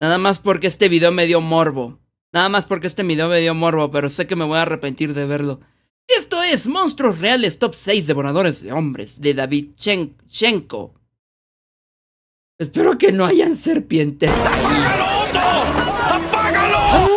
Nada más porque este video me dio morbo. Nada más porque este video me dio morbo, pero sé que me voy a arrepentir de verlo. Esto es Monstruos Reales Top 6 Devoradores de Hombres de David Chen Espero que no hayan serpientes ahí.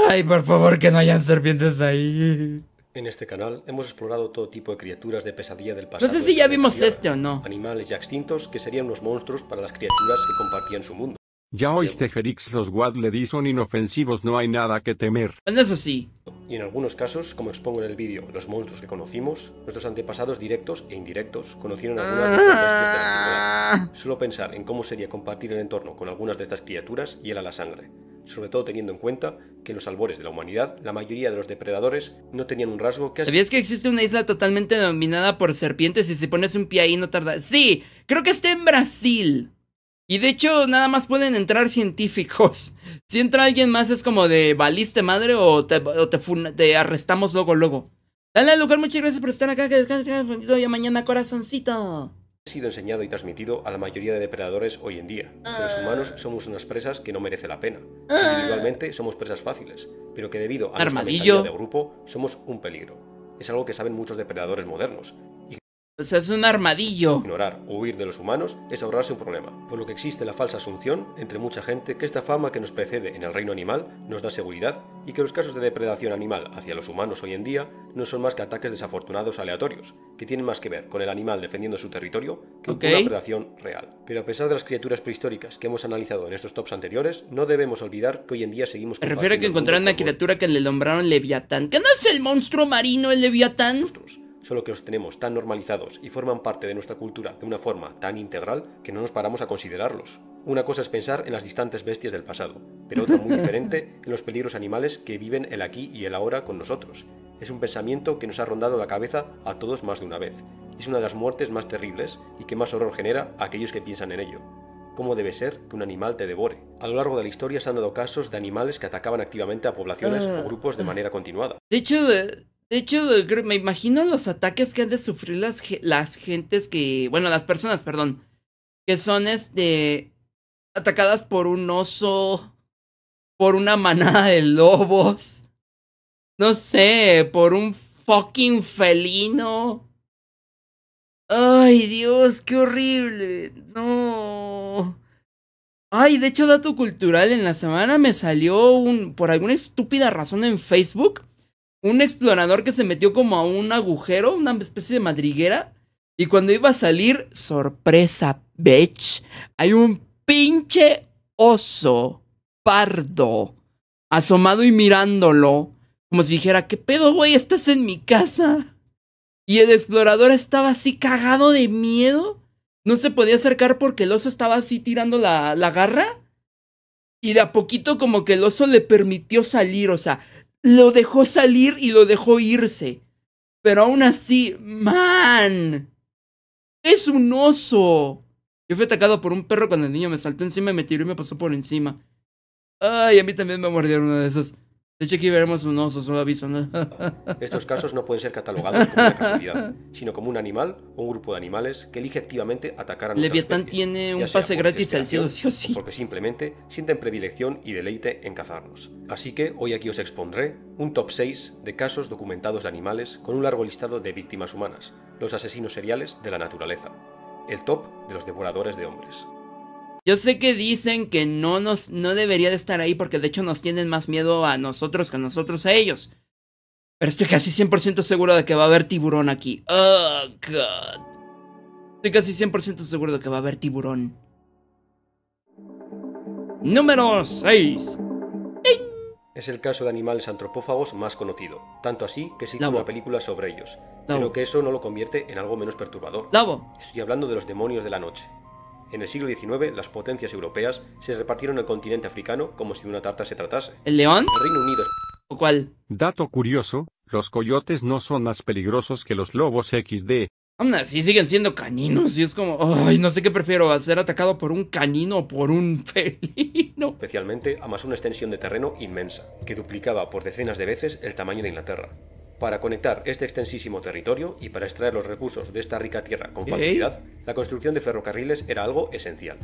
Ay, por favor, que no hayan serpientes ahí. En este canal hemos explorado todo tipo de criaturas de pesadilla del pasado. No sé si ya vimos este o no. Animales ya extintos que serían unos monstruos para las criaturas que compartían su mundo. Ya oíste, Jerix, los Wadledi son inofensivos, no hay nada que temer. Pues es así. Y en algunos casos, como expongo en el vídeo, los monstruos que conocimos, nuestros antepasados directos e indirectos conocieron algunas de estas criaturas. Solo pensar en cómo sería compartir el entorno con algunas de estas criaturas y a la sangre, sobre todo teniendo en cuenta que en los albores de la humanidad, la mayoría de los depredadores no tenían un rasgo que... ¿Sabías que existe una isla totalmente dominada por serpientes y si pones un pie ahí no tardas... ¡Sí! Creo que está en Brasil. Y de hecho, nada más pueden entrar científicos. Si entra alguien más, es como de baliste madre o te, arrestamos luego, luego. Dale al lugar, muchas gracias por estar acá. Que descanses bonito mañana, corazoncito. Ha sido enseñado y transmitido a la mayoría de depredadores hoy en día. Los ah. humanos somos unas presas que no merece la pena. Ah. Individualmente somos presas fáciles, pero que debido a nuestra mentalidad de grupo somos un peligro. Es algo que saben muchos depredadores modernos, es un armadillo. Ignorar o huir de los humanos es ahorrarse un problema, por lo que existe la falsa asunción entre mucha gente que esta fama que nos precede en el reino animal nos da seguridad y que los casos de depredación animal hacia los humanos hoy en día no son más que ataques desafortunados aleatorios, que tienen más que ver con el animal defendiendo su territorio que con una predación real. Pero a pesar de las criaturas prehistóricas que hemos analizado en estos tops anteriores, no debemos olvidar que hoy en día seguimos... Me refiero a que encontraron una criatura que le nombraron Leviatán, ¿Qué no es el monstruo marino el Leviatán solo que los tenemos tan normalizados y forman parte de nuestra cultura de una forma tan integral que no nos paramos a considerarlos. Una cosa es pensar en las distantes bestias del pasado, pero otra muy diferente en los peligros animales que viven el aquí y el ahora con nosotros. Es un pensamiento que nos ha rondado la cabeza a todos más de una vez. Es una de las muertes más terribles y que más horror genera a aquellos que piensan en ello cómo debe ser que un animal te devore. A lo largo de la historia se han dado casos de animales que atacaban activamente a poblaciones o ah. grupos de manera continuada. De hecho, de hecho, eh, me imagino los ataques que han de sufrir las, las gentes que, bueno, las personas, perdón, que son este atacadas por un oso, por una manada de lobos, no sé, por un fucking felino. Ay, Dios, qué horrible. No. Ay, de hecho, dato cultural, en la semana me salió un por alguna estúpida razón en Facebook un explorador que se metió como a un agujero, una especie de madriguera. Y cuando iba a salir, sorpresa, bitch, hay un pinche oso pardo asomado y mirándolo, como si dijera, ¿qué pedo, güey? Estás en mi casa. Y el explorador estaba así cagado de miedo. No se podía acercar porque el oso estaba así tirando la, la garra. Y de a poquito como que el oso le permitió salir, o sea, lo dejó salir y lo dejó irse. Pero aún así, man, es un oso. Yo fui atacado por un perro cuando el niño me saltó encima y me tiró y me pasó por encima. Ay, a mí también me mordieron uno de esos. De hecho, aquí veremos un oso, solo aviso. ¿no? Estos casos no pueden ser catalogados como una casualidad, sino como un animal o un grupo de animales que elige activamente atacar a Leviatán tiene un pase gratis al cielo, sí o sí. porque simplemente sienten predilección y deleite en cazarnos. Así que hoy aquí os expondré un top 6 de casos documentados de animales con un largo listado de víctimas humanas, los asesinos seriales de la naturaleza. El top de los devoradores de hombres. Yo sé que dicen que no nos no debería de estar ahí porque de hecho nos tienen más miedo a nosotros que a nosotros a ellos. Pero estoy casi 100% seguro de que va a haber tiburón aquí. Oh, God. Estoy casi 100% seguro de que va a haber tiburón. Número 6. Es el caso de animales antropófagos más conocido, tanto así que se hizo películas una película sobre ellos, pero que eso no lo convierte en algo menos perturbador. Estoy hablando de los demonios de la noche, en el siglo XIX, las potencias europeas se repartieron el continente africano como si una tarta se tratase. ¿El león? El Reino Unido. ¿O cuál? Dato curioso, los coyotes no son más peligrosos que los lobos XD. Ah, sí siguen siendo caninos y es como, ay, no sé qué prefiero, ser atacado por un canino o por un felino. Especialmente más una extensión de terreno inmensa, que duplicaba por decenas de veces el tamaño de Inglaterra. Para conectar este extensísimo territorio y para extraer los recursos de esta rica tierra con facilidad, la construcción de ferrocarriles era algo esencial.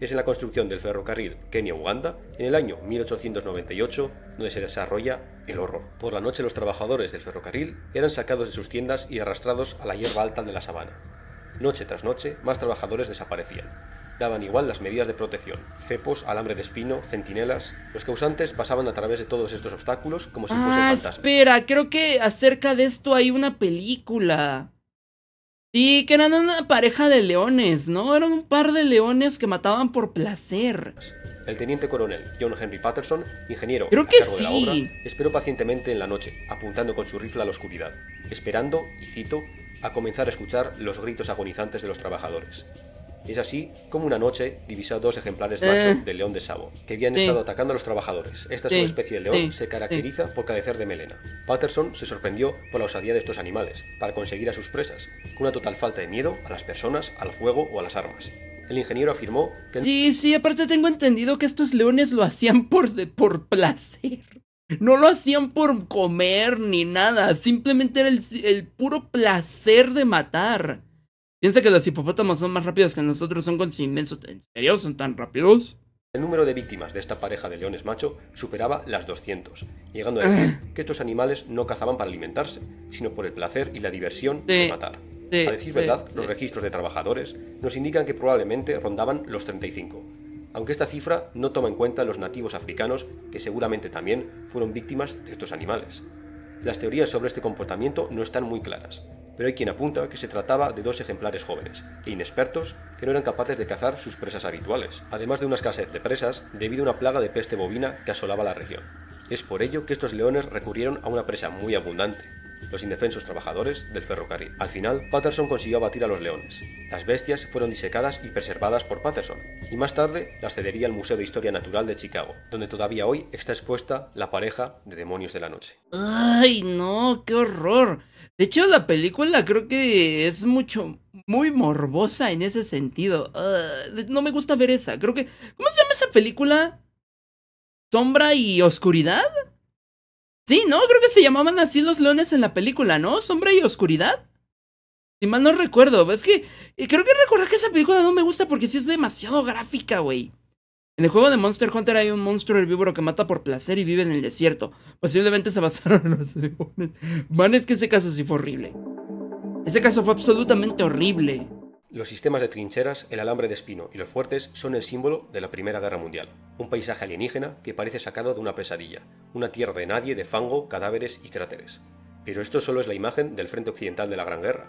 Es en la construcción del ferrocarril Kenia-Uganda, en el año 1898, donde se desarrolla el horror. Por la noche los trabajadores del ferrocarril eran sacados de sus tiendas y arrastrados a la hierba alta de la sabana. Noche tras noche, más trabajadores desaparecían daban igual las medidas de protección, cepos, alambre de espino, centinelas. Los causantes pasaban a través de todos estos obstáculos como si fuesen ah, Espera, creo que acerca de esto hay una película. Sí, que eran una pareja de leones, ¿no? Eran un par de leones que mataban por placer. El teniente coronel John Henry Patterson, ingeniero Creo que sí. de esperó pacientemente en la noche, apuntando con su rifle a la oscuridad, esperando, y cito, a comenzar a escuchar los gritos agonizantes de los trabajadores. Es así como una noche divisó dos ejemplares machos eh. león de Sabo, que habían estado atacando a los trabajadores. Esta subespecie de león se caracteriza por carecer de melena. Patterson se sorprendió por la osadía de estos animales para conseguir a sus presas, con una total falta de miedo a las personas, al fuego o a las armas. El ingeniero afirmó que... Sí, sí, aparte tengo entendido que estos leones lo hacían por, por placer. No lo hacían por comer ni nada, simplemente era el puro placer de matar. Piensa que los hipopótamos son más rápidos que nosotros, son con inmenso, ¿En serio? ¿Son tan rápidos? El número de víctimas de esta pareja de leones macho superaba las 200, llegando a decir ah. que estos animales no cazaban para alimentarse, sino por el placer y la diversión de matar. a decir verdad, los registros de trabajadores nos indican que probablemente rondaban los 35, aunque esta cifra no toma en cuenta los nativos africanos que seguramente también fueron víctimas de estos animales. Las teorías sobre este comportamiento no están muy claras, pero hay quien apunta que se trataba de dos ejemplares jóvenes e inexpertos que no eran capaces de cazar sus presas habituales, además de una escasez de presas debido a una plaga de peste bovina que asolaba la región. Es por ello que estos leones recurrieron a una presa muy abundante, los indefensos trabajadores del ferrocarril. Al final, Patterson consiguió abatir a los leones. Las bestias fueron disecadas y preservadas por Patterson, y más tarde las cedería al Museo de Historia Natural de Chicago, donde todavía hoy está expuesta la pareja de demonios de la noche. ¡Ay, no! ¡Qué horror! De hecho, la película creo que es mucho, muy morbosa en ese sentido. Ah, no me gusta ver esa. Creo que. ¿Cómo se llama esa película? ¿Sombra y oscuridad? Sí, ¿no? Creo que se llamaban así los leones en la película, ¿no? ¿Sombra y oscuridad? Si mal no recuerdo, es que eh, creo que recordar que esa película no me gusta porque sí es demasiado gráfica, güey. En el juego de Monster Hunter hay un monstruo herbívoro que mata por placer y vive en el desierto. Posiblemente se basaron en los demonios. Man, es que ese caso sí fue horrible. Ese caso fue absolutamente horrible. Los sistemas de trincheras, el alambre de espino y los fuertes son el símbolo de la Primera Guerra Mundial, un paisaje alienígena que parece sacado de una pesadilla, una tierra de nadie, de fango, cadáveres y cráteres. Pero esto solo es la imagen del frente occidental de la Gran Guerra.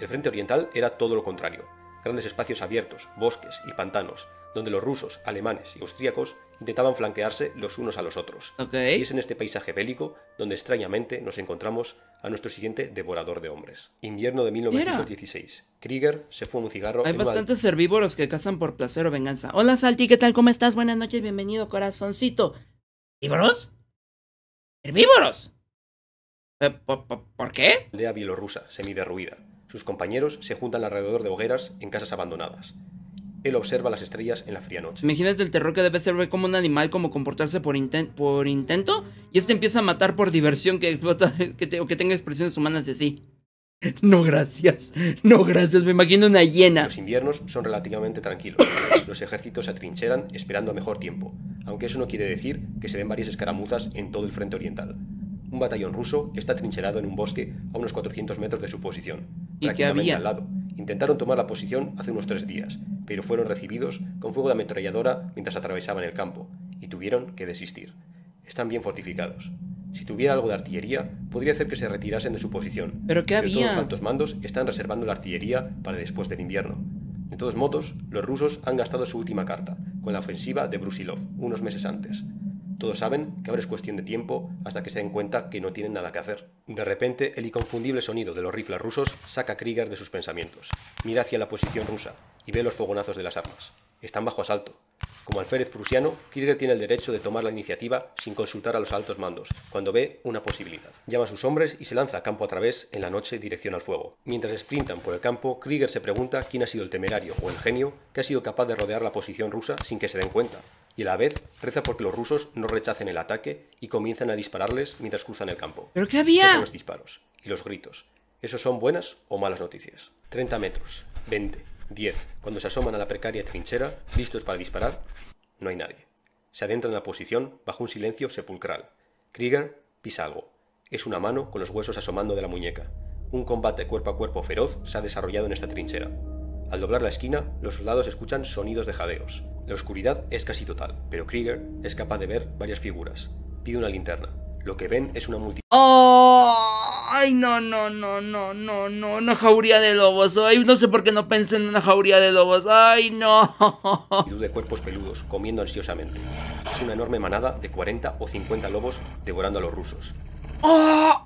El frente oriental era todo lo contrario, grandes espacios abiertos, bosques y pantanos, donde los rusos, alemanes y austríacos intentaban flanquearse los unos a los otros. Y es en este paisaje bélico donde extrañamente nos encontramos a nuestro siguiente devorador de hombres. Invierno de 1916. Krieger se fue un cigarro. Hay bastantes herbívoros que cazan por placer o venganza. Hola Salty, ¿qué tal? ¿Cómo estás? Buenas noches, bienvenido, corazoncito. ¿Herbívoros? ¿Herbívoros? Eh, por, qué? lea bielorrusa, semiderruida. Sus compañeros se juntan alrededor de hogueras en casas abandonadas él observa las estrellas en la fría noche. Imagínate el terror que debe ser ver como un animal como comportarse por, inten por intento y este empieza a matar por diversión que explota que que tenga expresiones humanas de así. No gracias, no gracias, me imagino una hiena. Los inviernos son relativamente tranquilos. Los ejércitos se atrincheran esperando a mejor tiempo, aunque eso no quiere decir que se den varias escaramuzas en todo el frente oriental. Un batallón ruso está atrincherado en un bosque a unos 400 metros de su posición, ¿Y prácticamente al lado. Intentaron tomar la posición hace unos tres días, pero fueron recibidos con fuego de ametralladora mientras atravesaban el campo, y tuvieron que desistir. Están bien fortificados. Si tuviera algo de artillería, podría hacer que se retirasen de su posición. Pero qué Todos los altos mandos están reservando la artillería para después del invierno. De todos modos, los rusos han gastado su última carta, con la ofensiva de Brusilov, unos meses antes. Todos saben que ahora es cuestión de tiempo hasta que se den cuenta que no tienen nada que hacer. De repente, el inconfundible sonido de los rifles rusos saca a Krieger de sus pensamientos. Mira hacia la posición rusa y ve los fogonazos de las armas. Están bajo asalto. Como alférez prusiano, Krieger tiene el derecho de tomar la iniciativa sin consultar a los altos mandos, cuando ve una posibilidad. Llama a sus hombres y se lanza a campo a través en la noche dirección al fuego. Mientras sprintan por el campo, Krieger se pregunta quién ha sido el temerario o el genio que ha sido capaz de rodear la posición rusa sin que se den cuenta y a la vez reza porque los rusos no rechacen el ataque y comienzan a dispararles mientras cruzan el campo. ¿Pero qué había? los disparos y los gritos. ¿Esos son buenas o malas noticias? 30 metros, 20, 10. Cuando se asoman a la precaria trinchera, listos para disparar, no hay nadie. Se adentran en la posición bajo un silencio sepulcral. Krieger pisa algo. Es una mano con los huesos asomando de la muñeca. Un combate cuerpo a cuerpo feroz se ha desarrollado en esta trinchera. Al doblar la esquina, los soldados escuchan sonidos de jadeos. La oscuridad es casi total, pero Krieger es capaz de ver varias figuras. Pide una linterna. Lo que ven es una multitud. ¡Ay, no, no, no, no, no, no! Una jauría de lobos. ¡Ay, no sé por qué no pensé en una jauría de lobos! ¡Ay, no! Multitud de cuerpos peludos, comiendo ansiosamente. Es una enorme manada de 40 o 50 lobos devorando a los rusos. ¡Oh!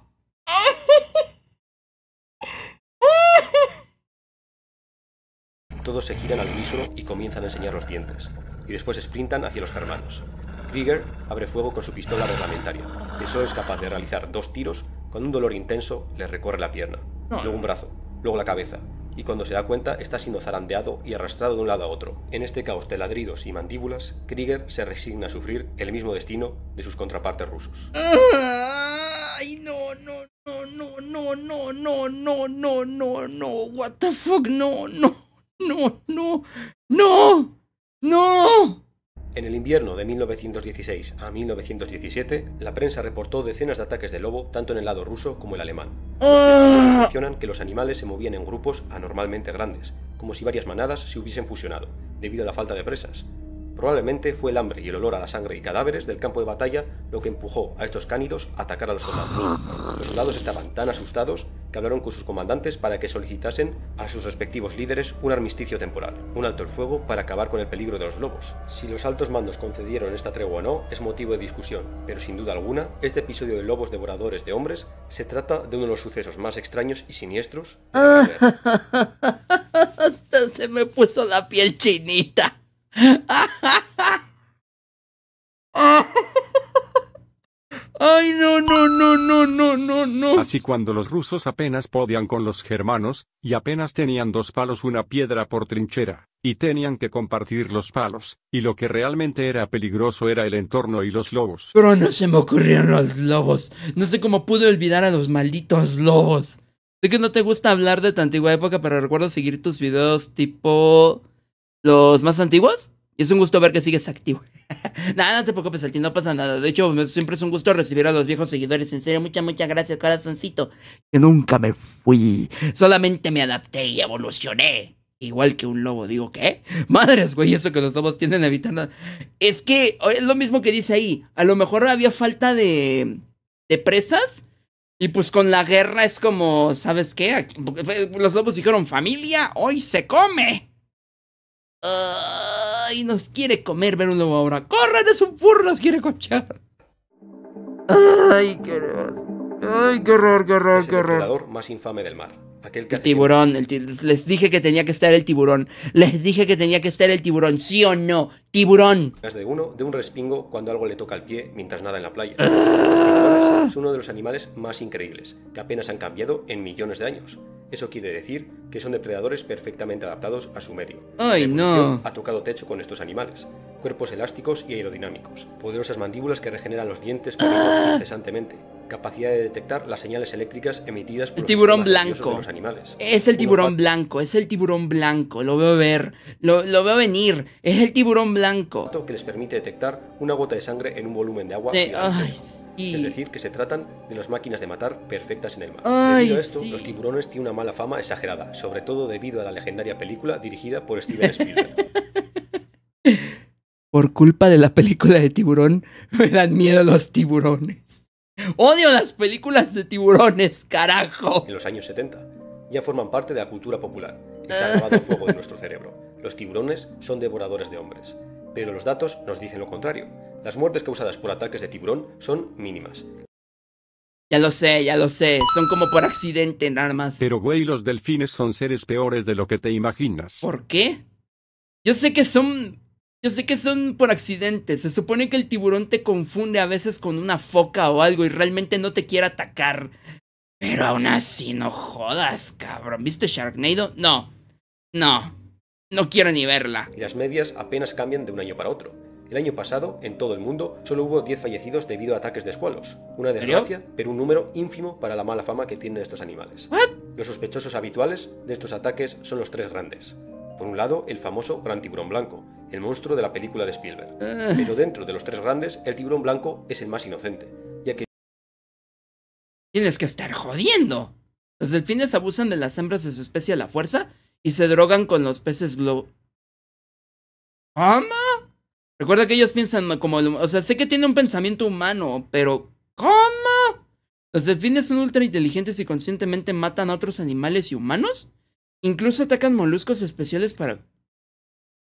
todos se giran al unísono y comienzan a enseñar los dientes, y después sprintan hacia los germanos. Krieger abre fuego con su pistola reglamentaria, que solo es capaz de realizar dos tiros con un dolor intenso le recorre la pierna, luego un brazo, luego la cabeza, y cuando se da cuenta está siendo zarandeado y arrastrado de un lado a otro. En este caos de ladridos y mandíbulas, Krieger se resigna a sufrir el mismo destino de sus contrapartes rusos. ¡Ay, no, no, no, no, no, no, no, no, no, no, no, what the fuck, no, no! no, no, no, no. En el invierno de 1916 a 1917, la prensa reportó decenas de ataques de lobo tanto en el lado ruso como el alemán. Los ah. mencionan que los animales se movían en grupos anormalmente grandes, como si varias manadas se hubiesen fusionado, debido a la falta de presas, Probablemente fue el hambre y el olor a la sangre y cadáveres del campo de batalla lo que empujó a estos cánidos a atacar a los soldados. Los soldados estaban tan asustados que hablaron con sus comandantes para que solicitasen a sus respectivos líderes un armisticio temporal, un alto el fuego para acabar con el peligro de los lobos. Si los altos mandos concedieron esta tregua o no es motivo de discusión, pero sin duda alguna, este episodio de lobos devoradores de hombres se trata de uno de los sucesos más extraños y siniestros. De la ah. Hasta se me puso la piel chinita. Ay, no, no, no, no, no, no, no. Así cuando los rusos apenas podían con los germanos, y apenas tenían dos palos una piedra por trinchera, y tenían que compartir los palos, y lo que realmente era peligroso era el entorno y los lobos. Pero no se me ocurrieron los lobos. No sé cómo pude olvidar a los malditos lobos. Sé que no te gusta hablar de tu antigua época, pero recuerdo seguir tus videos tipo los más antiguos. Y es un gusto ver que sigues activo. nada, no te preocupes, ti no pasa nada. De hecho, siempre es un gusto recibir a los viejos seguidores. En serio, muchas, muchas gracias, corazoncito. Que nunca me fui. Solamente me adapté y evolucioné. Igual que un lobo, digo, ¿qué? Madres, güey, eso que los lobos tienden a evitar. Nada. Es que es lo mismo que dice ahí. A lo mejor había falta de, de presas. Y pues con la guerra es como, ¿sabes qué? los lobos dijeron, familia, hoy se come. ¡Ay! Nos quiere comer ver un ahora. ¡Corran, ¡Es un furro! ¡Nos quiere cochar! ¡Ay, qué horror! ¡Ay, qué horror, qué horror, El depredador más infame del mar. Aquel que tiburón, les dije que tenía que estar el tiburón. Les dije que tenía que estar el tiburón, sí o no, tiburón. de uno de un respingo cuando algo le toca el pie mientras nada en la playa. Ah. es uno de los animales más increíbles, que apenas han cambiado en millones de años. Eso quiere decir que son depredadores perfectamente adaptados a su medio. ¡Ay, no! Ha tocado techo con estos animales. Cuerpos elásticos y aerodinámicos. Poderosas mandíbulas que regeneran los dientes ¡Ah! incesantemente capacidad de detectar las señales eléctricas emitidas por los animales. Es el tiburón blanco, es el tiburón blanco, lo veo ver, lo, veo venir, es el tiburón blanco. Que les permite detectar una gota de sangre en un volumen de agua. Es decir, que se tratan de las máquinas de matar perfectas en el mar. debido a esto, los tiburones tienen una mala fama exagerada, sobre todo debido a la legendaria película dirigida por Steven Spielberg. por culpa de la película de tiburón, me dan miedo los tiburones. Odio las películas de tiburones, carajo. En los años 70 ya forman parte de la cultura popular. Está grabado el fuego de nuestro cerebro. Los tiburones son devoradores de hombres. Pero los datos nos dicen lo contrario. Las muertes causadas por ataques de tiburón son mínimas. Ya lo sé, ya lo sé. Son como por accidente en armas. Pero güey, los delfines son seres peores de lo que te imaginas. ¿Por qué? Yo sé que son yo sé que son por accidente. Se supone que el tiburón te confunde a veces con una foca o algo y realmente no te quiere atacar. Pero aún así, no jodas, cabrón. ¿Viste Sharknado? No. No. No quiero ni verla. las medias apenas cambian de un año para otro. El año pasado, en todo el mundo, solo hubo 10 fallecidos debido a ataques de escualos. Una desgracia, pero un número ínfimo para la mala fama que tienen estos animales. Los sospechosos habituales de estos ataques son los tres grandes. Por un lado, el famoso Gran Tiburón Blanco, el monstruo de la película de Spielberg. Ah. Pero dentro de los tres grandes, el tiburón blanco es el más inocente, ya que... Tienes que estar jodiendo. Los delfines abusan de las hembras de su especie a la fuerza y se drogan con los peces globo... ¿Cómo? Recuerda que ellos piensan como... O sea, sé que tiene un pensamiento humano, pero... ¿Cómo? ¿Los delfines son ultra inteligentes y conscientemente matan a otros animales y humanos? Incluso atacan moluscos especiales para...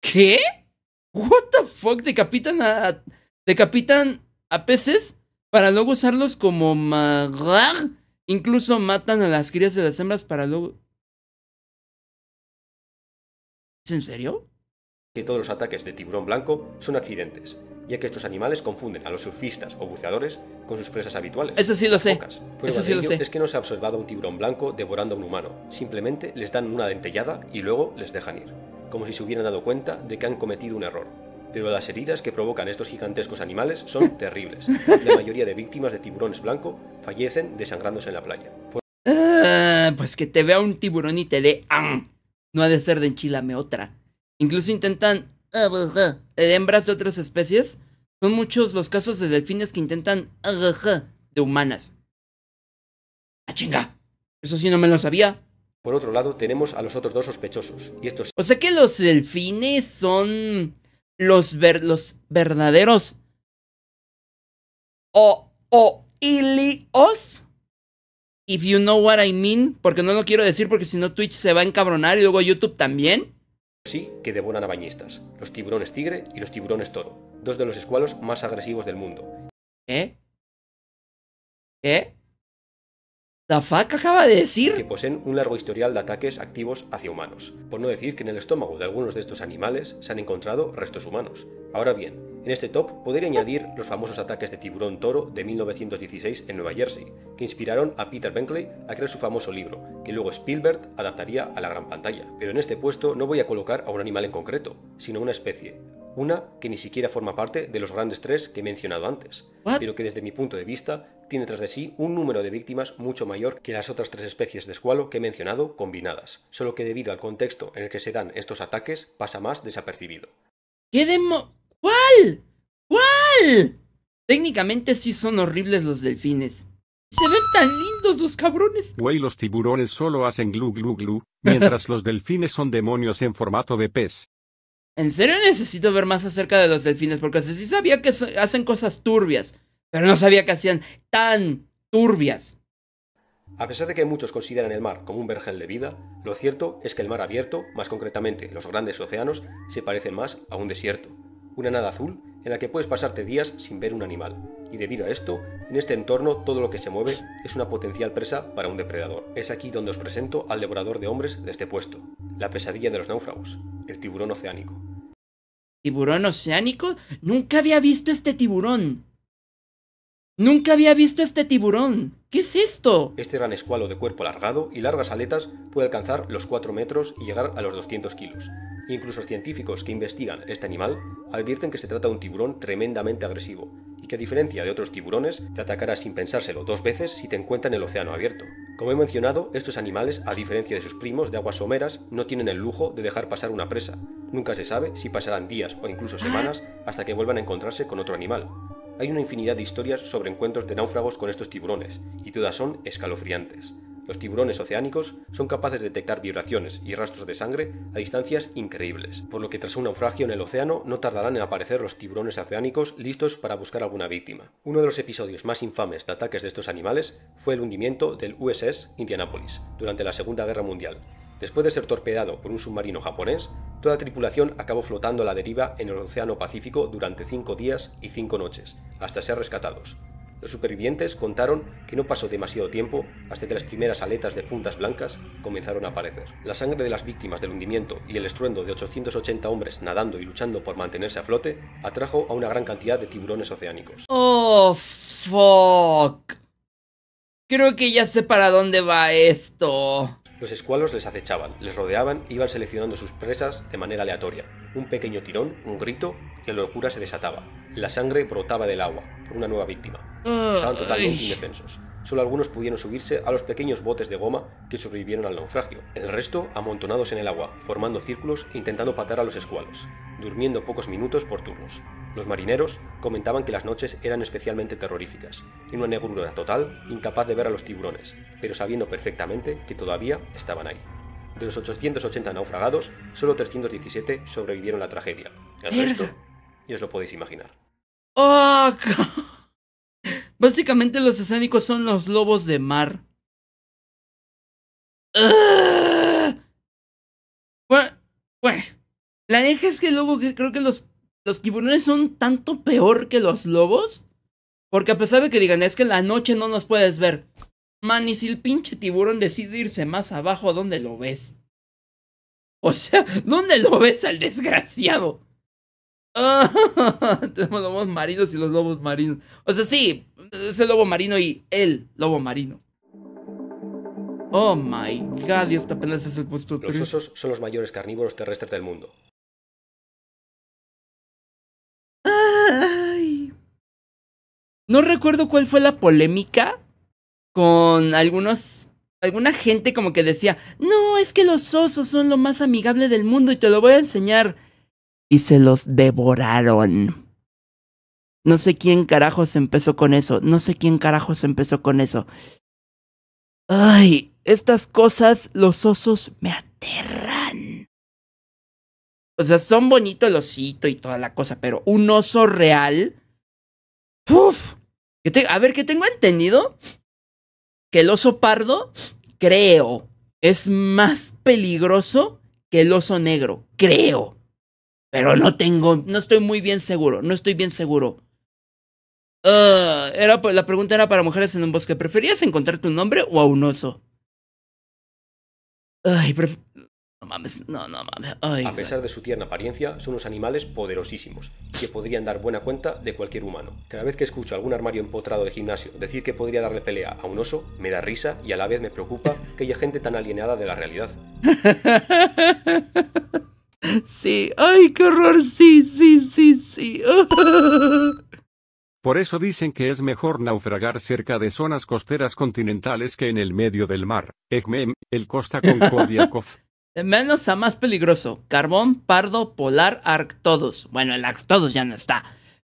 ¿Qué? ¿What the fuck? ¿Decapitan a, decapitan a peces para luego usarlos como magar? Incluso matan a las crías de las hembras para luego... ¿Es en serio? Que todos los ataques de tiburón blanco son accidentes, ya que estos animales confunden a los surfistas o buceadores con sus presas habituales. Eso sí lo sé. Eso sí lo sé. Es que no se ha observado un tiburón blanco devorando a un humano. Simplemente les dan una dentellada y luego les dejan ir, como si se hubieran dado cuenta de que han cometido un error. Pero las heridas que provocan estos gigantescos animales son terribles. La mayoría de víctimas de tiburones blanco fallecen desangrándose en la playa. Ah, pues que te vea un tiburón y te dé... No ha de ser de enchilame otra. Incluso intentan de hembras de otras especies, son muchos los casos de delfines que intentan de humanas. ¡A ¡Ah, chinga! Eso sí no me lo sabía. Por otro lado, tenemos a los otros dos sospechosos, y estos... O sea que los delfines son los, los verdaderos... O... o... ilios? If you know what I mean, porque no lo quiero decir porque si no Twitch se va a encabronar y luego YouTube también sí que devoran a bañistas, los tiburones tigre y los tiburones toro, dos de los escualos más agresivos del mundo. ¿Eh? ¿Eh? ¿La fuck acaba de decir? Que poseen un largo historial de ataques activos hacia humanos, por no decir que en el estómago de algunos de estos animales se han encontrado restos humanos. Ahora bien, en este top podría añadir los famosos ataques de tiburón toro de 1916 en Nueva Jersey, que inspiraron a Peter Benkley a crear su famoso libro, que luego Spielberg adaptaría a la gran pantalla. Pero en este puesto no voy a colocar a un animal en concreto, sino una especie, una que ni siquiera forma parte de los grandes tres que he mencionado antes, pero que desde mi punto de vista tiene tras de sí un número de víctimas mucho mayor que las otras tres especies de escualo que he mencionado combinadas, solo que debido al contexto en el que se dan estos ataques pasa más desapercibido. ¿Qué ¿Cuál? ¿Cuál? Técnicamente sí son horribles los delfines. Se ven tan lindos los cabrones. Güey, los tiburones solo hacen glu glu glu, mientras los delfines son demonios en formato de pez. En serio necesito ver más acerca de los delfines, porque sí sabía que hacen cosas turbias, pero no sabía que hacían tan turbias. A pesar de que muchos consideran el mar como un vergel de vida, lo cierto es que el mar abierto, más concretamente los grandes océanos, se parecen más a un desierto una nada azul en la que puedes pasarte días sin ver un animal, y debido a esto, en este entorno todo lo que se mueve es una potencial presa para un depredador. Es aquí donde os presento al devorador de hombres de este puesto, la pesadilla de los náufragos, el tiburón oceánico. ¿Tiburón oceánico? Nunca había visto este tiburón. Nunca había visto este tiburón. ¿Qué es esto? Este gran escualo de cuerpo alargado y largas aletas puede alcanzar los 4 metros y llegar a los 200 kilos, Incluso científicos que investigan este animal advierten que se trata de un tiburón tremendamente agresivo y que a diferencia de otros tiburones te atacará sin pensárselo dos veces si te encuentran en el océano abierto. Como he mencionado, estos animales, a diferencia de sus primos de aguas someras, no tienen el lujo de dejar pasar una presa. Nunca se sabe si pasarán días o incluso semanas hasta que vuelvan a encontrarse con otro animal. Hay una infinidad de historias sobre encuentros de náufragos con estos tiburones, y todas son escalofriantes. Los tiburones oceánicos son capaces de detectar vibraciones y rastros de sangre a distancias increíbles, por lo que tras un naufragio en el océano no tardarán en aparecer los tiburones oceánicos listos para buscar alguna víctima. Uno de los episodios más infames de ataques de estos animales fue el hundimiento del USS Indianapolis durante la Segunda Guerra Mundial. Después de ser torpedado por un submarino japonés, toda la tripulación acabó flotando a la deriva en el Océano Pacífico durante cinco días y cinco noches, hasta ser rescatados. Los supervivientes contaron que no pasó demasiado tiempo hasta que las primeras aletas de puntas blancas comenzaron a aparecer. La sangre de las víctimas del hundimiento y el estruendo de 880 hombres nadando y luchando por mantenerse a flote atrajo a una gran cantidad de tiburones oceánicos. ¡Oh, fuck! Creo que ya sé para dónde va esto. Los escualos les acechaban, les rodeaban e iban seleccionando sus presas de manera aleatoria. Un pequeño tirón, un grito, y la locura se desataba. La sangre brotaba del agua, por una nueva víctima. Ah, estaban totalmente indefensos. Solo algunos pudieron subirse a los pequeños botes de goma que sobrevivieron al naufragio. El resto amontonados en el agua, formando círculos e intentando patar a los escualos, durmiendo pocos minutos por turnos. Los marineros comentaban que las noches eran especialmente terroríficas, en una negrura total, incapaz de ver a los tiburones, pero sabiendo perfectamente que todavía estaban ahí. De los 880 naufragados, solo 317 sobrevivieron a la tragedia. El resto, ya os lo podéis imaginar. Oh, Básicamente los escénicos son los lobos de mar. la aneja es que luego que creo que los, los tiburones son tanto peor que los lobos. Porque a pesar de que digan, es que en la noche no nos puedes ver. Man, y si el pinche tiburón decide irse más abajo, ¿dónde lo ves? O sea, ¿dónde lo ves al desgraciado? Ah, tenemos lobos marinos y los lobos marinos. O sea, sí, es el lobo marino y el lobo marino. Oh my god, y hasta apenas es el puesto 3. Los osos son los mayores carnívoros terrestres del mundo. Ay. No recuerdo cuál fue la polémica con algunos. Alguna gente como que decía, no, es que los osos son lo más amigable del mundo y te lo voy a enseñar y se los devoraron. No sé quién carajos empezó con eso, no sé quién carajos empezó con eso. Ay, estas cosas los osos me aterran. O sea, son bonito el osito y toda la cosa, pero un oso real... Uf, a ver, ¿qué tengo entendido que el oso pardo, creo, es más peligroso que el oso negro, creo. Pero no tengo, no estoy muy bien seguro, no estoy bien seguro. Ah, era, pues, la pregunta era para mujeres en un bosque. ¿Preferías encontrarte un hombre o a un oso? Ay, no mames, no, no mames. a pesar de su tierna apariencia, son unos animales poderosísimos que podrían dar buena cuenta de cualquier humano. Cada vez que escucho algún armario empotrado de gimnasio decir que podría darle pelea a un oso, me da risa y a la vez me preocupa que haya gente tan alienada de la realidad. Sí, ay, qué horror, sí, sí, sí, sí. Por eso dicen que es mejor naufragar cerca de zonas costeras continentales que en el medio del mar. Ejmem, el Costa con De menos a más peligroso. Carbón, pardo, polar, arctodos. Bueno, el arctodos ya no está.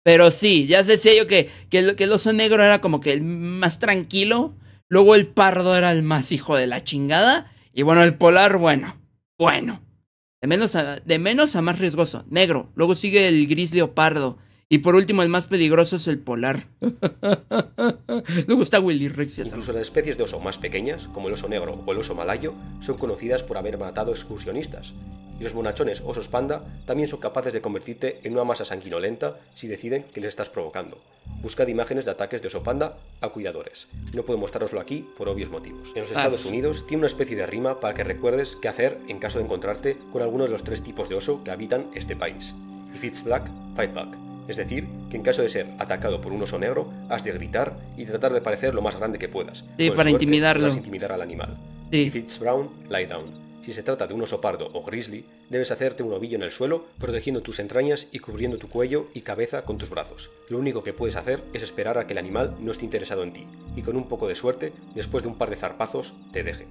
Pero sí, ya decía yo que, que el oso negro era como que el más tranquilo. Luego el pardo era el más hijo de la chingada. Y bueno, el polar, bueno, bueno. De menos a, de menos a más riesgoso. Negro. Luego sigue el gris leopardo. Y por último, el más peligroso es el polar. Me gusta Willy Rex. Incluso las especies de oso más pequeñas, como el oso negro o el oso malayo, son conocidas por haber matado excursionistas. Y los monachones osos panda también son capaces de convertirte en una masa sanguinolenta si deciden que les estás provocando. Buscad imágenes de ataques de oso panda a cuidadores. No puedo mostraroslo aquí por obvios motivos. En los ah, Estados Unidos tiene una especie de rima para que recuerdes qué hacer en caso de encontrarte con alguno de los tres tipos de oso que habitan este país. If it's black, fight back. Es decir, que en caso de ser atacado por un oso negro, has de gritar y tratar de parecer lo más grande que puedas. Sí, para suerte, intimidar al animal. down. Si se trata de un oso pardo o grizzly, debes hacerte un ovillo en el suelo, protegiendo tus entrañas y cubriendo tu cuello y cabeza con tus brazos. Lo único que puedes hacer es esperar a que el animal no esté interesado en ti, y con un poco de suerte, después de un par de zarpazos, te deje.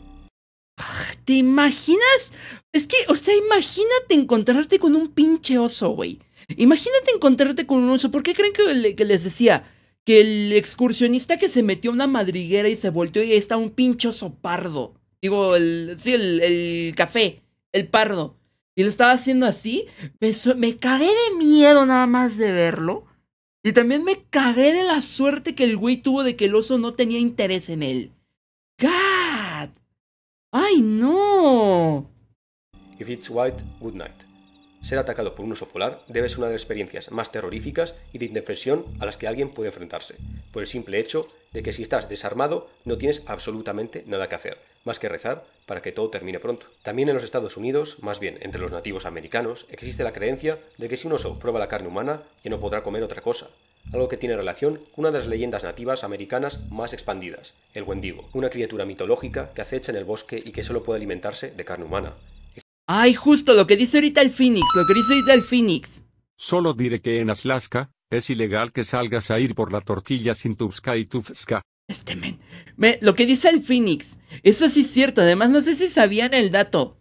¿Te imaginas? Es que, o sea, imagínate encontrarte con un pinche oso, güey. Imagínate encontrarte con un oso. ¿Por qué creen que, les decía? Que el excursionista que se metió a una madriguera y se volteó y ahí está un pincho oso pardo. Digo, el, sí, el, café, el pardo. Y lo estaba haciendo así. Me, cagué de miedo nada más de verlo. Y también me cagué de la suerte que el güey tuvo de que el oso no tenía interés en él. ¡God! ¡Ay, no! If it's white, good night. Ser atacado por un oso polar debe ser una de las experiencias más terroríficas y de indefensión a las que alguien puede enfrentarse, por el simple hecho de que si estás desarmado no tienes absolutamente nada que hacer, más que rezar para que todo termine pronto. También en los Estados Unidos, más bien entre los nativos americanos, existe la creencia de que si un oso prueba la carne humana ya no podrá comer otra cosa, algo que tiene relación con una de las leyendas nativas americanas más expandidas, el Wendigo, una criatura mitológica que acecha en el bosque y que solo puede alimentarse de carne humana. Ay, justo lo que dice ahorita el Phoenix, lo que dice ahorita el Phoenix. Solo diré que en Alaska es ilegal que salgas a ir por la tortilla sin tubska y tufska. Este men. lo que dice el Phoenix, eso sí es cierto. Además, no sé si sabían el dato.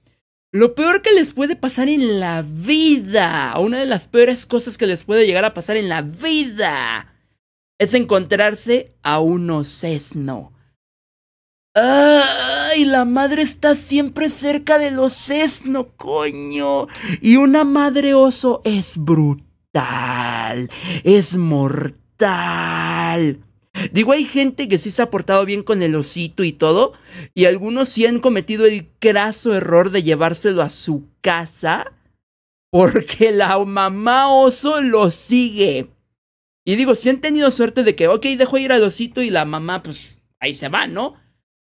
Lo peor que les puede pasar en la vida, una de las peores cosas que les puede llegar a pasar en la vida, es encontrarse a un osesno. ¡Ay! La madre está siempre cerca de los no coño. Y una madre oso es brutal. Es mortal. Digo, hay gente que sí se ha portado bien con el osito y todo. Y algunos sí han cometido el craso error de llevárselo a su casa. Porque la mamá oso lo sigue. Y digo, si han tenido suerte de que, ok, dejo ir al osito y la mamá, pues ahí se va, ¿no?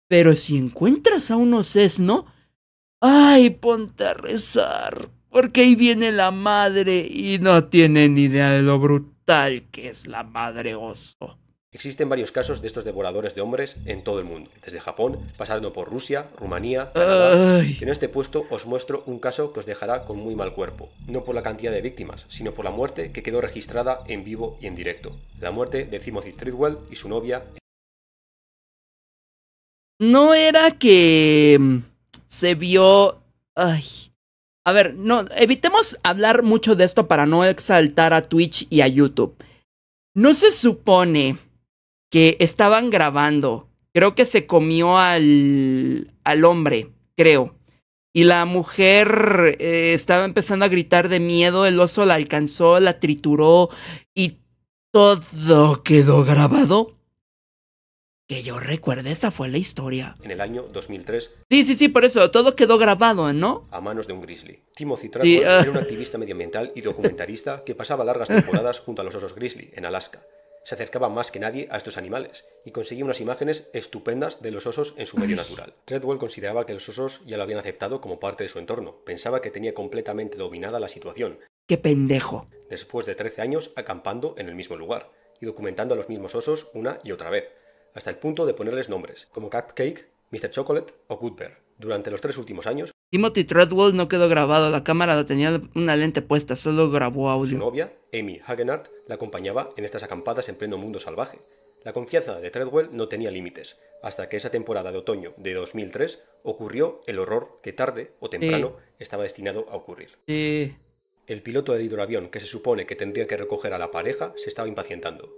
Pero si encuentras a unos sesno, ay, ponte a rezar, porque ahí viene la madre y no tienen idea de lo brutal que es la madre oso. Existen varios casos de estos devoradores de hombres en todo el mundo, desde Japón, pasando por Rusia, Rumanía, Canadá. En este puesto os muestro un caso que os dejará con muy mal cuerpo, no por la cantidad de víctimas, sino por la muerte que quedó registrada en vivo y en directo. La muerte de Timothy Treadwell y su novia no era que mm, se vio... Ay. A ver, no, evitemos hablar mucho de esto para no exaltar a Twitch y a YouTube. No se supone que estaban grabando. Creo que se comió al, al hombre, creo. Y la mujer eh, estaba empezando a gritar de miedo, el oso la alcanzó, la trituró y todo quedó grabado. Que yo recuerde, esa fue la historia. En el año 2003. Sí, sí, sí, por eso, todo quedó grabado, ¿no? A manos de un grizzly. Timothy Tradwell ah. era un activista medioambiental y documentarista que pasaba largas temporadas junto a los osos grizzly en Alaska. Se acercaba más que nadie a estos animales y conseguía unas imágenes estupendas de los osos en su medio natural. Treadwell consideraba que los osos ya lo habían aceptado como parte de su entorno. Pensaba que tenía completamente dominada la situación. ¡Qué pendejo! Después de 13 años acampando en el mismo lugar y documentando a los mismos osos una y otra vez hasta el punto de ponerles nombres, como Cupcake, Mr. Chocolate o Good Durante los tres últimos años, Timothy Treadwell no quedó grabado, la cámara la tenía una lente puesta, solo grabó audio. Su novia, Amy Hagenart, la acompañaba en estas acampadas en pleno mundo salvaje. La confianza de Treadwell no tenía límites, hasta que esa temporada de otoño de 2003 ocurrió el horror que tarde o temprano estaba destinado a ocurrir. El piloto del hidroavión que se supone que tendría que recoger a la pareja se estaba impacientando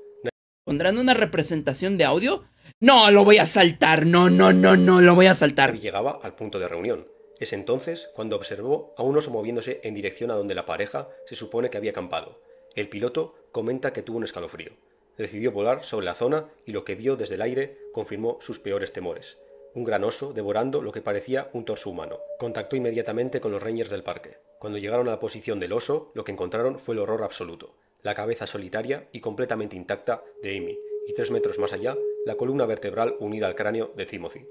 ¿Pondrán una representación de audio? No, lo voy a saltar, no, no, no, no, lo voy a saltar. llegaba al punto de reunión. Es entonces cuando observó a un oso moviéndose en dirección a donde la pareja se supone que había acampado. El piloto comenta que tuvo un escalofrío. Decidió volar sobre la zona y lo que vio desde el aire confirmó sus peores temores. Un gran oso devorando lo que parecía un torso humano. Contactó inmediatamente con los rangers del parque. Cuando llegaron a la posición del oso, lo que encontraron fue el horror absoluto la cabeza solitaria y completamente intacta de Amy, y tres metros más allá, la columna vertebral unida al cráneo de Timothy.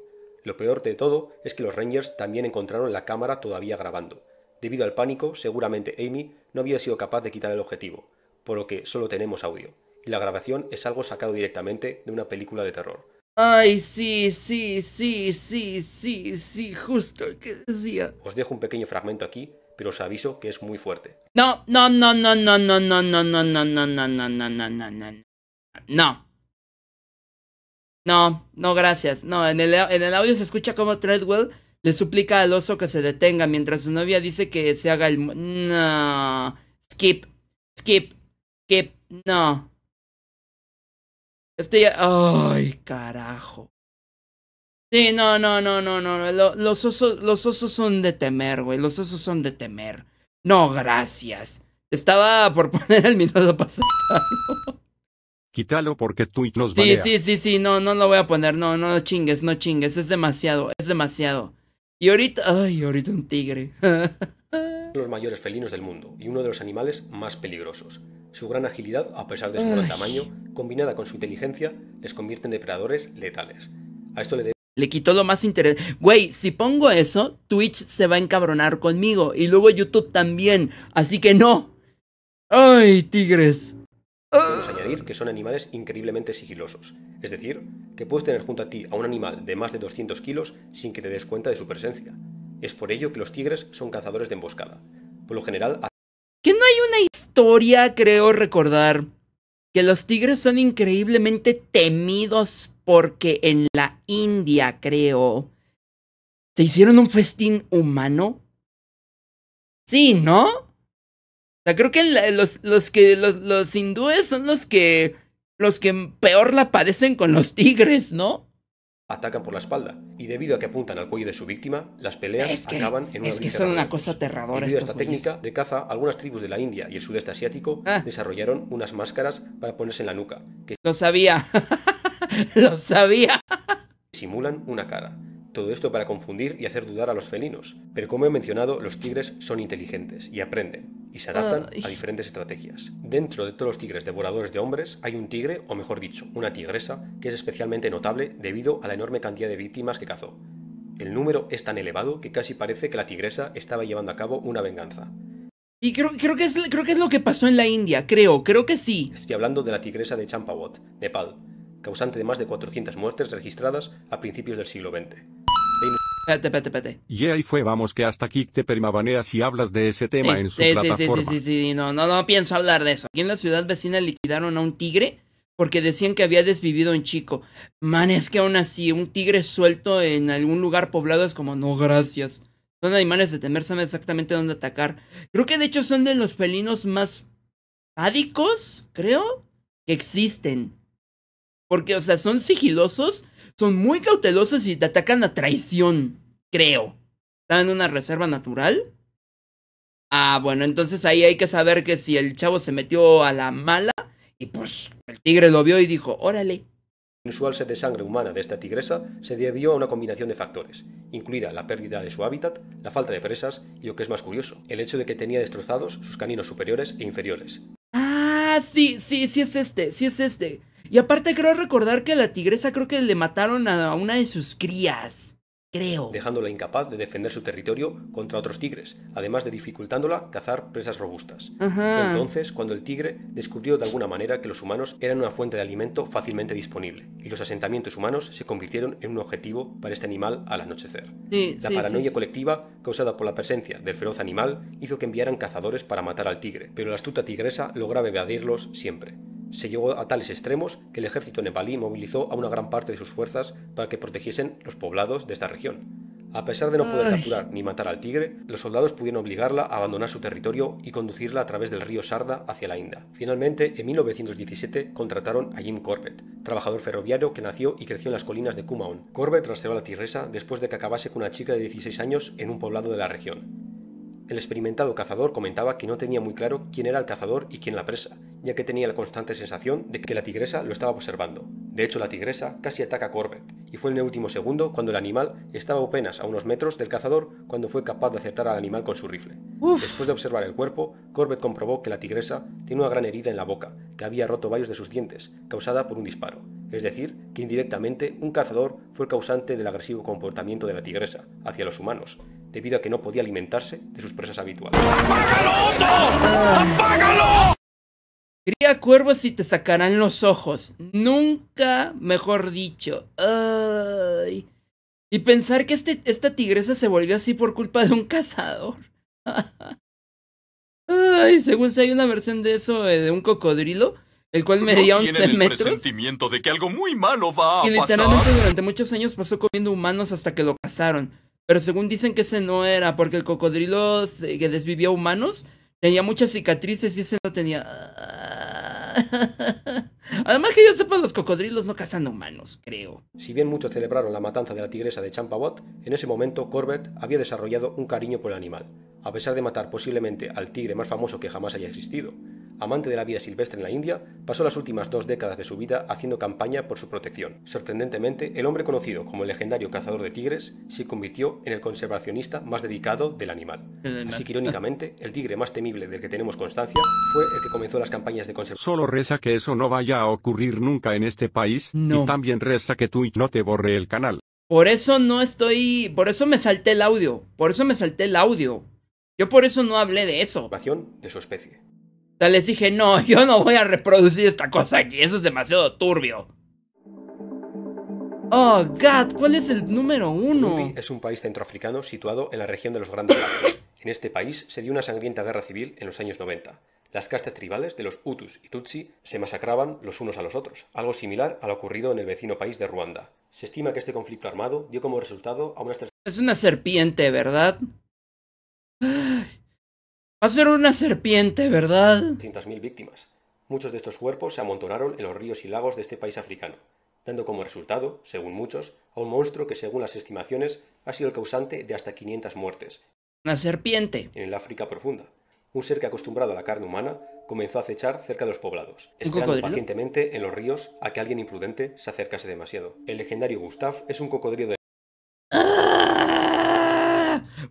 Lo peor de todo es que los Rangers también encontraron la cámara todavía grabando. Debido al pánico, seguramente Amy no había sido capaz de quitar el objetivo, por lo que solo tenemos audio, y la grabación es algo sacado directamente de una película de terror. Ay, sí, sí, sí, sí, sí, sí, justo que decía. Os dejo un pequeño fragmento aquí pero os aviso que es muy fuerte. No, no, no, no, no, no, no, no, no, no, no, no, no, no, no, no, no. No. No, no, gracias. No, en el, en el audio se escucha como Treadwell le suplica al oso que se detenga mientras su novia dice que se haga el... No. Skip. Skip. Skip. No. Estoy... Ay, carajo. Sí, no, no, no, no, no. Los, osos, los osos son de temer, güey. Los osos son de temer. No, gracias. Estaba por poner el minuto pasado. Quítalo porque Twitch nos Sí, sí, sí, sí. No, no lo voy a poner. No, no chingues, no chingues. Es demasiado, es demasiado. Y ahorita. Ay, ahorita un tigre. los mayores felinos del mundo y uno de los animales más peligrosos. Su gran agilidad, a pesar de su gran tamaño, combinada con su inteligencia, les convierte en depredadores letales. A esto le debe le quitó lo más interés. Güey, si pongo eso, Twitch se va a encabronar conmigo. Y luego YouTube también. Así que no. ¡Ay, tigres! Podemos añadir que son animales increíblemente sigilosos. Es decir, que puedes tener junto a ti a un animal de más de 200 kilos sin que te des cuenta de su presencia. Es por ello que los tigres son cazadores de emboscada. Por lo general... Que no hay una historia, creo recordar, que los tigres son increíblemente temidos porque en la India, creo, se hicieron un festín humano. Sí, ¿no? O sea, creo que los, que los, hindúes son los que los que peor la padecen con los tigres, ¿no? Atacan por la espalda y debido a que apuntan al cuello de su víctima, las peleas acaban en una Es que son una cosa aterradora Debido a esta técnica de caza, algunas tribus de la India y el sudeste asiático ah. desarrollaron unas máscaras para ponerse en la nuca. Que... Lo sabía. lo sabía. Simulan una cara. Todo esto para confundir y hacer dudar a los felinos. Pero como he mencionado, los tigres son inteligentes y aprenden y se adaptan a diferentes estrategias. Dentro de todos los tigres devoradores de hombres hay un tigre, o mejor dicho, una tigresa, que es especialmente notable debido a la enorme cantidad de víctimas que cazó. El número es tan elevado que casi parece que la tigresa estaba llevando a cabo una venganza. Y creo, que es, creo que es lo que pasó en la India, creo, creo que sí. Estoy hablando de la tigresa de Champawat, Nepal, causante de más de 400 muertes registradas a principios del siglo XX. Y ahí fue, vamos, que hasta aquí te permabanea si hablas de ese tema en su sí, plataforma. Sí, sí, sí, sí, no, no, no pienso hablar de eso. Aquí en la ciudad vecina liquidaron a un tigre porque decían que había desvivido un chico. Man, es que aún así, un tigre suelto en algún lugar poblado es como, no, gracias. Son animales de temer, saben exactamente dónde atacar. Creo que de hecho son de los felinos más sádicos, creo, que existen. Porque, o sea, son sigilosos, son muy cautelosos y te atacan a traición, creo. Están en una reserva natural. Ah, bueno, entonces ahí hay que saber que si el chavo se metió a la mala, y pues el tigre lo vio y dijo, órale. El usual de sangre humana de esta tigresa se debió a una combinación de factores, incluida la pérdida de su hábitat, la falta de presas y, lo que es más curioso, el hecho de que tenía destrozados sus caninos superiores e inferiores. Ah, sí, sí, sí es este, sí es este. Y aparte creo recordar que a la tigresa creo que le mataron a una de sus crías. Creo. Dejándola incapaz de defender su territorio contra otros tigres, además de dificultándola cazar presas robustas. Entonces, cuando el tigre descubrió de alguna manera que los humanos eran una fuente de alimento fácilmente disponible, y los asentamientos humanos se convirtieron en un objetivo para este animal al anochecer. la paranoia colectiva causada por la presencia del feroz animal hizo que enviaran cazadores para matar al tigre, pero la astuta tigresa lograba evadirlos siempre. Se llegó a tales extremos que el ejército nepalí movilizó a una gran parte de sus fuerzas para que protegiesen los poblados de esta región. A pesar de no poder capturar ni matar al tigre, los soldados pudieron obligarla a abandonar su territorio y conducirla a través del río Sarda hacia la India. Finalmente, en 1917 contrataron a Jim Corbett, trabajador ferroviario que nació y creció en las colinas de Kumaon. Corbett rastreó a la tigresa después de que acabase con una chica de 16 años en un poblado de la región. El experimentado cazador comentaba que no tenía muy claro quién era el cazador y quién la presa, ya que tenía la constante sensación de que la tigresa lo estaba observando. De hecho, la tigresa casi ataca a Corbett, fue en el último segundo cuando el animal estaba apenas a unos metros del cazador cuando fue capaz de acertar al animal con su rifle. Después de observar el cuerpo, Corbett comprobó que la tigresa tiene una gran herida en la boca, que había roto varios de sus dientes, causada por un disparo. Es decir, que indirectamente un cazador fue el causante del agresivo comportamiento de la tigresa hacia los humanos, debido a que no podía alimentarse de sus presas habituales. Cría cuervos y te sacarán los ojos. Nunca, mejor dicho. Ay. Y pensar que este, esta tigresa se volvió así por culpa de un cazador. Ay, según si hay una versión de eso, eh, de un cocodrilo, el cual me dio 11 el metros. de que algo muy malo va a y literalmente durante muchos años pasó comiendo humanos hasta que lo cazaron. Pero según dicen que ese no era, porque el cocodrilo que desvivió humanos Tenía muchas cicatrices y ese no tenía. Además que yo sepa, los cocodrilos no cazan humanos, creo. Si bien muchos celebraron la matanza de la tigresa de Champawat, en ese momento Corbett había desarrollado un cariño por el animal, a pesar de matar posiblemente al tigre más famoso que jamás haya existido amante de la vida silvestre en la India, pasó las últimas dos décadas de su vida haciendo campaña por su protección. Sorprendentemente, el hombre conocido como el legendario cazador de tigres se convirtió en el conservacionista más dedicado del animal. Así que irónicamente, el tigre más temible del que tenemos constancia fue el que comenzó las campañas de conservación. Solo reza que eso no vaya a ocurrir nunca en este país y también reza que Twitch no te borre el canal. Por eso no estoy, por eso me salté el audio, por eso me salté el audio. Yo por eso no hablé de eso. De su especie les dije, no, yo no voy a reproducir esta cosa aquí, eso es demasiado turbio. Oh, God, ¿cuál es el número uno? es un país centroafricano situado en la región de los Grandes Lagos. En este país se dio una sangrienta guerra civil en los años 90. Las castas tribales de los Hutus y Tutsi se masacraban los unos a los otros, algo similar a lo ocurrido en el vecino país de Ruanda. Se estima que este conflicto armado dio como resultado a unas... Es una serpiente, ¿verdad? Va a ser una serpiente, ¿verdad? 300.000 víctimas. Muchos de estos cuerpos se amontonaron en los ríos y lagos de este país africano, dando como resultado, según muchos, a un monstruo que según las estimaciones ha sido el causante de hasta 500 muertes. Una serpiente. En el África profunda. Un ser que acostumbrado a la carne humana comenzó a acechar cerca de los poblados, esperando pacientemente en los ríos a que alguien imprudente se acercase demasiado. El legendario Gustav es un cocodrilo de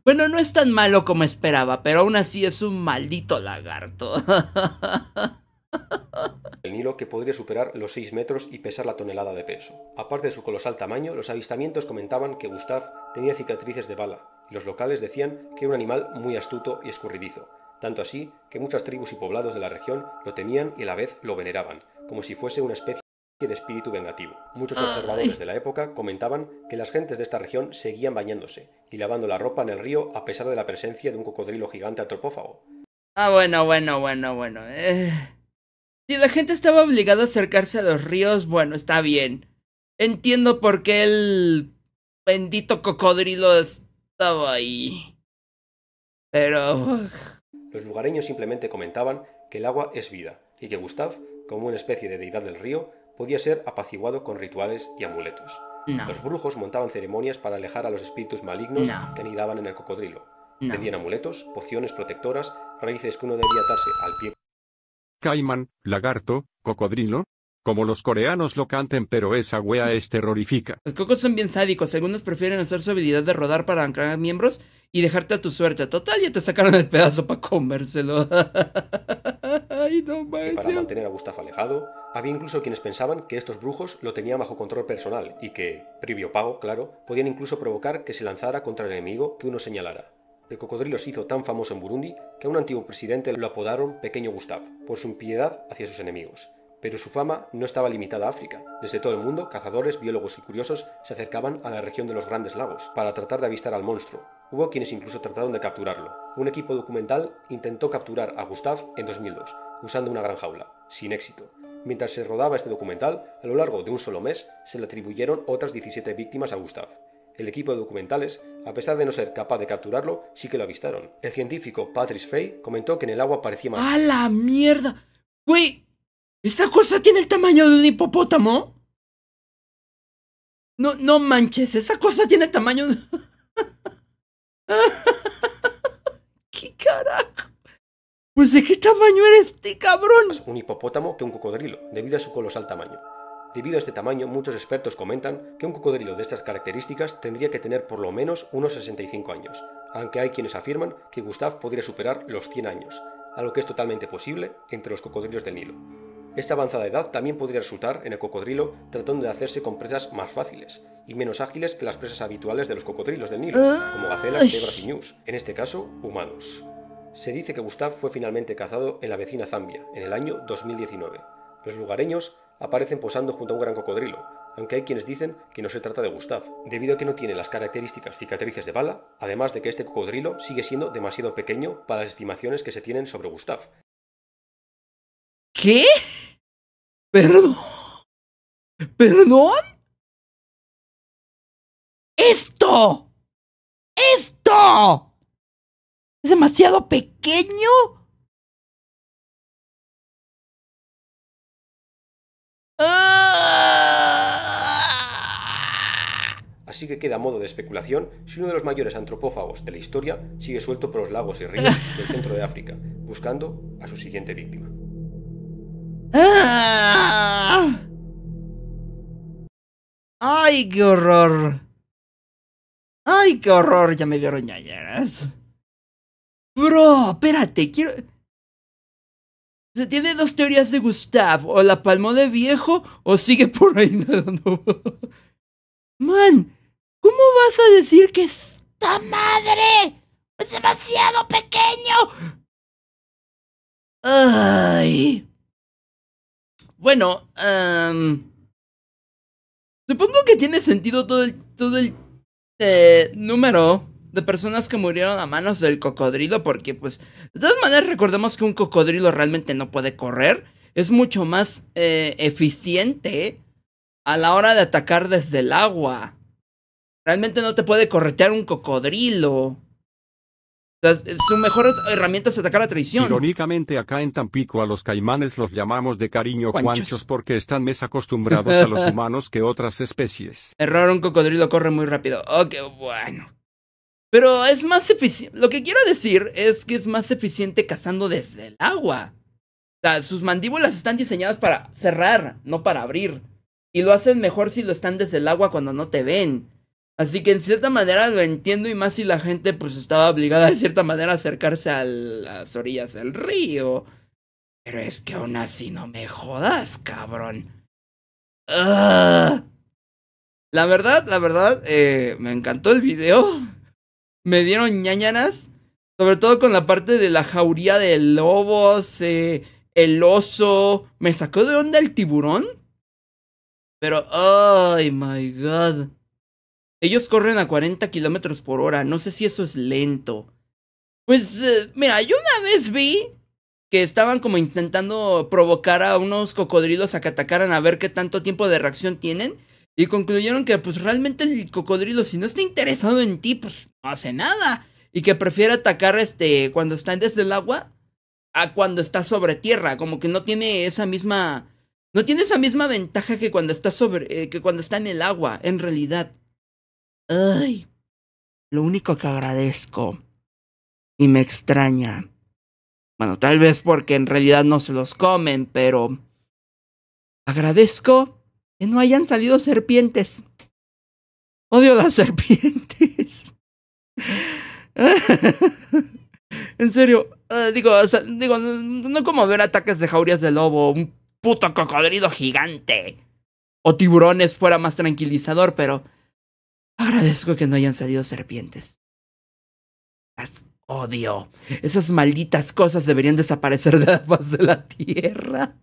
bueno, no es tan malo como esperaba, pero aún así es un maldito lagarto. El Nilo que podría superar los 6 metros y pesar la tonelada de peso. Aparte de su colosal tamaño, los avistamientos comentaban que Gustav tenía cicatrices de bala, y los locales decían que era un animal muy astuto y escurridizo, tanto así que muchas tribus y poblados de la región lo temían y a la vez lo veneraban, como si fuese una especie de espíritu vengativo. Muchos ah. observadores de la época comentaban que las gentes de esta región seguían bañándose y lavando la ropa en el río a pesar de la presencia de un cocodrilo gigante antropófago. Ah, bueno, bueno, bueno, bueno. Eh. Si la gente estaba obligada a acercarse a los ríos, bueno, está bien. Entiendo por qué el bendito cocodrilo estaba ahí. Pero... Los lugareños simplemente comentaban que el agua es vida y que Gustav, como una especie de deidad del río, podía ser apaciguado con rituales y amuletos. Los brujos montaban ceremonias para alejar a los espíritus malignos que anidaban en el cocodrilo. Tenían amuletos, pociones protectoras, raíces que uno debía atarse al pie. Caimán, lagarto, cocodrilo. Como los coreanos lo canten, pero esa wea es terrorífica. Los cocos son bien sádicos. Algunos prefieren usar su habilidad de rodar para anclar miembros y dejarte a tu suerte. Total, ya te sacaron el pedazo para comérselo. Ay, no y para mantener a Gustav alejado, había incluso quienes pensaban que estos brujos lo tenían bajo control personal y que, previo pago, claro, podían incluso provocar que se lanzara contra el enemigo que uno señalara. El cocodrilo se hizo tan famoso en Burundi que a un antiguo presidente lo apodaron Pequeño Gustav por su impiedad hacia sus enemigos. Pero su fama no estaba limitada a África. Desde todo el mundo, cazadores, biólogos y curiosos se acercaban a la región de los Grandes Lagos para tratar de avistar al monstruo. Hubo quienes incluso trataron de capturarlo. Un equipo documental intentó capturar a Gustav en 2002, usando una gran jaula, sin éxito. Mientras se rodaba este documental, a lo largo de un solo mes se le atribuyeron otras 17 víctimas a Gustav. El equipo de documentales, a pesar de no ser capaz de capturarlo, sí que lo avistaron. El científico Patrice Fay comentó que en el agua parecía más... ¡A la mierda! ¡Güey! ¿ESA cosa tiene el tamaño de un hipopótamo? No, no manches, esa cosa tiene el tamaño de... ¿Qué carajo? Pues de qué tamaño eres este cabrón. un hipopótamo que un cocodrilo, debido a su colosal tamaño. Debido a este tamaño, muchos expertos comentan que un cocodrilo de estas características tendría que tener por lo menos unos 65 años, aunque hay quienes afirman que Gustav podría superar los 100 años, algo que es totalmente posible entre los cocodrilos del Nilo. Esta avanzada edad también podría resultar en el cocodrilo tratando de hacerse con presas más fáciles y menos ágiles que las presas habituales de los cocodrilos del Nilo, como gacelas, cebras y ñus, en este caso, humanos. Se dice que Gustav fue finalmente cazado en la vecina Zambia, en el año 2019. Los lugareños aparecen posando junto a un gran cocodrilo, aunque hay quienes dicen que no se trata de Gustav, debido a que no tiene las características cicatrices de bala, además de que este cocodrilo sigue siendo demasiado pequeño para las estimaciones que se tienen sobre Gustav. ¿Qué? ¿Perdón? ¿Perdón? ¡Esto! ¡Esto! ¿Es demasiado pequeño? Ah. Así que queda a modo de especulación si uno de los mayores antropófagos de la historia sigue suelto por los lagos y ríos del centro de África, buscando a su siguiente víctima. Ah. ¡Ay, qué horror! ¡Ay, qué horror! Ya me dieron ñañeras. Bro, espérate, quiero... Se tiene dos teorías de Gustav. O la palmó de viejo o sigue por ahí nadando. Man, ¿cómo vas a decir que está madre es demasiado pequeño? Ay. Bueno, em, supongo que tiene sentido todo el, todo el eh, número de personas que murieron a manos del cocodrilo, porque pues de todas maneras recordemos que un cocodrilo realmente no puede correr, es mucho más eh, eficiente a la hora de atacar desde el agua. Realmente no te puede corretear un cocodrilo. Eh, su mejor herramienta es atacar a traición. Irónicamente, acá en Tampico a los caimanes los llamamos de cariño cuanchos, porque están más acostumbrados a los humanos que otras especies. Error, un cocodrilo corre muy rápido. Ok, oh, bueno. Pero es más eficiente. Lo que quiero decir es que es más eficiente cazando desde el agua. O sea, sus mandíbulas están diseñadas para cerrar, no para abrir. Y lo hacen mejor si lo están desde el agua cuando no te ven. Así que en cierta manera lo entiendo y más si la gente pues estaba obligada de cierta manera a acercarse a las orillas del río. Pero es que aún así no me jodas, cabrón. Ah. La verdad, la verdad, eh, me encantó el video. Me dieron ñañanas. Sobre todo con la parte de la jauría de lobos, eh, el oso. Me sacó de onda el tiburón. Pero, ay, oh, my god. Ellos corren a 40 kilómetros por hora. No sé si eso es lento. Pues, eh, mira, yo una vez vi que estaban como intentando provocar a unos cocodrilos a que atacaran a ver qué tanto tiempo de reacción tienen. Y concluyeron que, pues, realmente el cocodrilo, si no está interesado en ti, pues, no hace nada. Y que prefiere atacar, este, cuando está desde el agua a cuando está sobre tierra. Como que no tiene esa misma... No tiene esa misma ventaja que cuando está sobre... Eh, que cuando está en el agua, en realidad. Ay, lo único que agradezco y me extraña. Bueno, tal vez porque en realidad no se los comen, pero agradezco que no hayan salido serpientes. Odio las serpientes. en serio, ah, digo, digo, no, como ver ataques de jaurias de lobo, un puto cocodrilo gigante o tiburones fuera más tranquilizador, pero Agradezco que no hayan salido serpientes. Las odio. Esas malditas cosas deberían desaparecer de la faz de la tierra.